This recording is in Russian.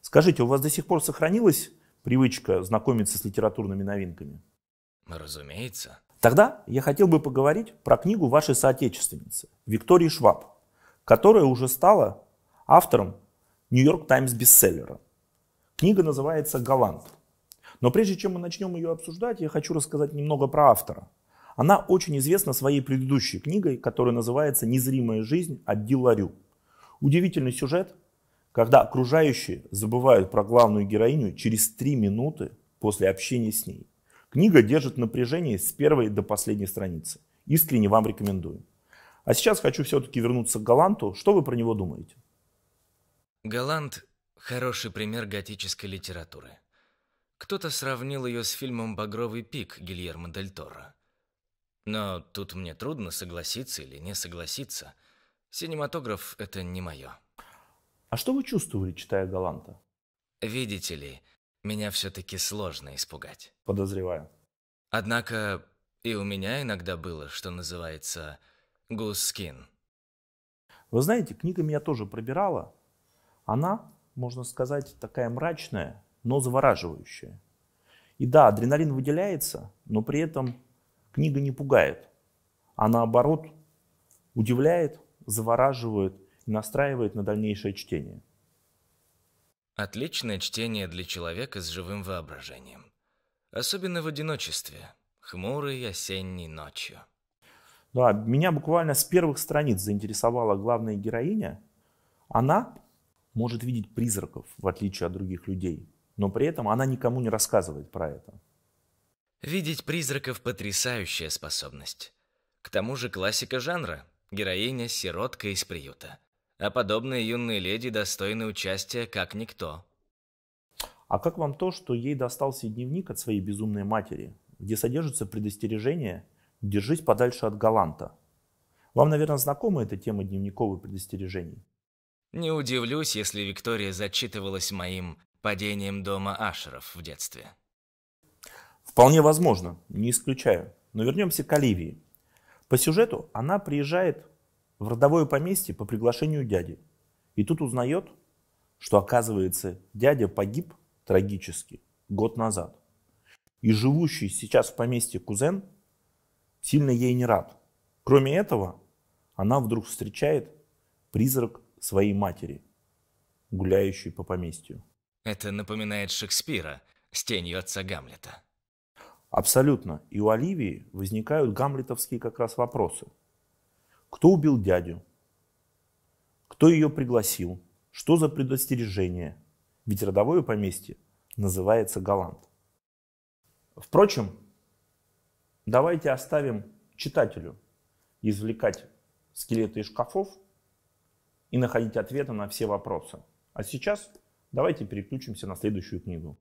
Скажите, у вас до сих пор сохранилась привычка знакомиться с литературными новинками? Разумеется. Тогда я хотел бы поговорить про книгу вашей соотечественницы Виктории Шваб, которая уже стала автором Нью-Йорк Таймс бестселлера. Книга называется «Голланд». Но прежде чем мы начнем ее обсуждать, я хочу рассказать немного про автора. Она очень известна своей предыдущей книгой, которая называется «Незримая жизнь» от Ди Ларю. Удивительный сюжет, когда окружающие забывают про главную героиню через три минуты после общения с ней. Книга держит напряжение с первой до последней страницы. Искренне вам рекомендую. А сейчас хочу все-таки вернуться к Галанту. Что вы про него думаете? Галант – хороший пример готической литературы. Кто-то сравнил ее с фильмом «Багровый пик» Гильермо Дель Торо. Но тут мне трудно согласиться или не согласиться – Синематограф – это не мое. А что вы чувствовали, читая Галанта? Видите ли, меня все-таки сложно испугать. Подозреваю. Однако и у меня иногда было, что называется, гускин. Вы знаете, книга меня тоже пробирала. Она, можно сказать, такая мрачная, но завораживающая. И да, адреналин выделяется, но при этом книга не пугает, а наоборот удивляет, завораживают настраивают на дальнейшее чтение. Отличное чтение для человека с живым воображением. Особенно в одиночестве, хмурой осенней ночью. Да, меня буквально с первых страниц заинтересовала главная героиня. Она может видеть призраков, в отличие от других людей, но при этом она никому не рассказывает про это. Видеть призраков – потрясающая способность. К тому же классика жанра. Героиня – сиротка из приюта. А подобные юные леди достойны участия как никто. А как вам то, что ей достался дневник от своей безумной матери, где содержится предостережение «Держись подальше от Галанта». Вам, наверное, знакома эта тема дневниковых предостережений? Не удивлюсь, если Виктория зачитывалась моим падением дома Ашеров в детстве. Вполне возможно, не исключаю. Но вернемся к Оливии. По сюжету она приезжает в родовое поместье по приглашению дяди. И тут узнает, что, оказывается, дядя погиб трагически год назад. И живущий сейчас в поместье кузен сильно ей не рад. Кроме этого, она вдруг встречает призрак своей матери, гуляющей по поместью. Это напоминает Шекспира с тенью отца Гамлета. Абсолютно. И у Оливии возникают гамлетовские как раз вопросы. Кто убил дядю? Кто ее пригласил? Что за предостережение? Ведь родовое поместье называется Голланд. Впрочем, давайте оставим читателю извлекать скелеты из шкафов и находить ответы на все вопросы. А сейчас давайте переключимся на следующую книгу.